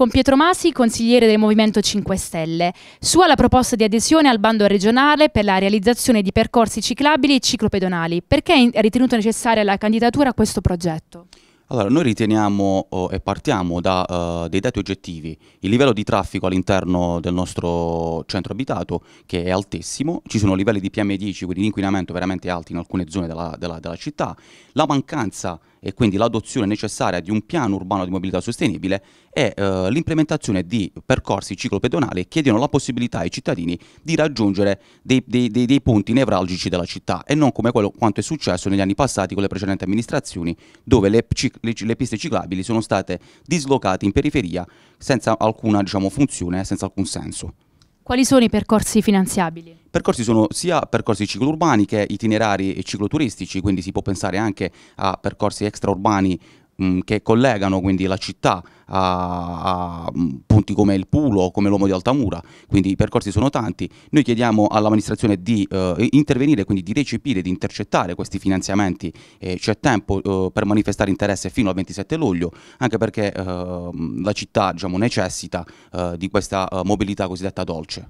con Pietro Masi, consigliere del Movimento 5 Stelle. Sua la proposta di adesione al bando regionale per la realizzazione di percorsi ciclabili e ciclopedonali. Perché è ritenuto necessaria la candidatura a questo progetto? Allora, noi riteniamo oh, e partiamo da uh, dei dati oggettivi. Il livello di traffico all'interno del nostro centro abitato, che è altissimo, ci sono livelli di PM10, quindi l'inquinamento veramente alti in alcune zone della, della, della città, la mancanza di e quindi l'adozione necessaria di un piano urbano di mobilità sostenibile e eh, l'implementazione di percorsi ciclopedonali che diano la possibilità ai cittadini di raggiungere dei, dei, dei, dei, punti nevralgici della città e non come quello quanto è successo negli anni passati con le precedenti amministrazioni dove le, le, le piste ciclabili sono state dislocate in periferia senza alcuna diciamo, funzione, senza alcun senso. Quali sono i percorsi finanziabili? I percorsi sono sia percorsi ciclourbani che itinerari e cicloturistici, quindi si può pensare anche a percorsi extraurbani che collegano quindi la città a, a, punti come il Pulo o come l'Uomo di Altamura, quindi i percorsi sono tanti. Noi chiediamo all'amministrazione di eh, intervenire, quindi di recepire, di intercettare questi finanziamenti. Eh, c'è tempo eh, per manifestare interesse fino al 27 luglio, anche perché eh, la città diciamo, necessita eh, di questa eh, mobilità cosiddetta dolce.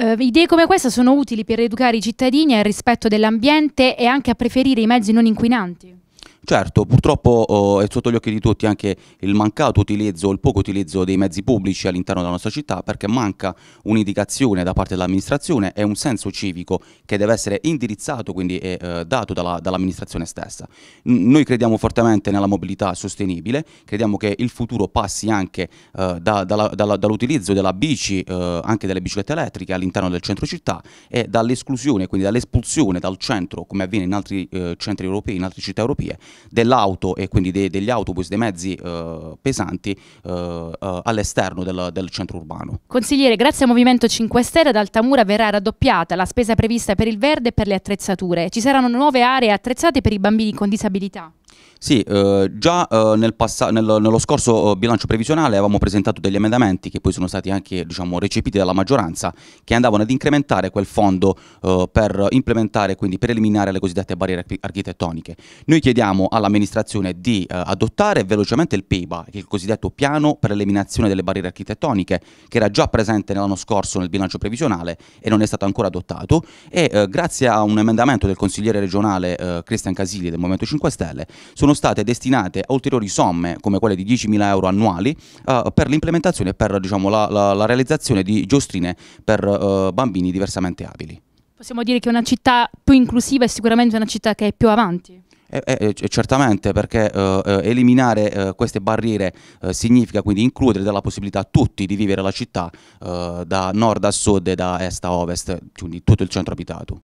Uh, idee come questa sono utili per educare i cittadini al rispetto dell'ambiente e anche a preferire i mezzi non inquinanti. Certo, purtroppo oh, è sotto gli occhi di tutti anche il mancato utilizzo il poco utilizzo dei mezzi pubblici all'interno della nostra città perché manca un'indicazione da parte dell'amministrazione e un senso civico che deve essere indirizzato, quindi eh, dato dall'amministrazione stessa. N noi crediamo fortemente nella mobilità sostenibile, crediamo che il futuro passi anche eh, da, dall'utilizzo della bici, eh, anche delle biciclette elettriche all'interno del centro città e dall'esclusione, quindi dall'espulsione dal centro come avviene in altri eh, centri europei, in altre città europee dell'auto e quindi de degli autobus, dei mezzi eh, pesanti eh, eh all'esterno del, del, centro urbano. Consigliere, grazie al Movimento 5 Stelle ad Altamura verrà raddoppiata la spesa prevista per il verde e per le attrezzature. Ci saranno nuove aree attrezzate per i bambini con disabilità. Sì, eh, già eh, nel nel, nello scorso eh, bilancio previsionale avevamo presentato degli emendamenti che poi sono stati anche diciamo, recepiti dalla maggioranza che andavano ad incrementare quel fondo eh, per implementare, quindi per eliminare le cosiddette barriere architettoniche. Noi chiediamo all'amministrazione di eh, adottare velocemente il PIBA, il cosiddetto piano per l'eliminazione delle barriere architettoniche, che era già presente l'anno scorso nel bilancio previsionale e non è stato ancora adottato e eh, grazie a un emendamento del consigliere regionale Cristian Casilli del Movimento 5 Stelle sono state destinate ulteriori somme, come quelle di 10.000 euro annuali, eh, per l'implementazione e per diciamo, la, la, la, realizzazione di giostrine per eh, bambini diversamente abili. Possiamo dire che una città più inclusiva è sicuramente una città che è più avanti. Eh, eh, eh certamente perché eh, eh eliminare eh, queste barriere significa quindi includere dalla possibilità a tutti di vivere la città da nord a sud e da est a ovest, quindi tutto il centro abitato.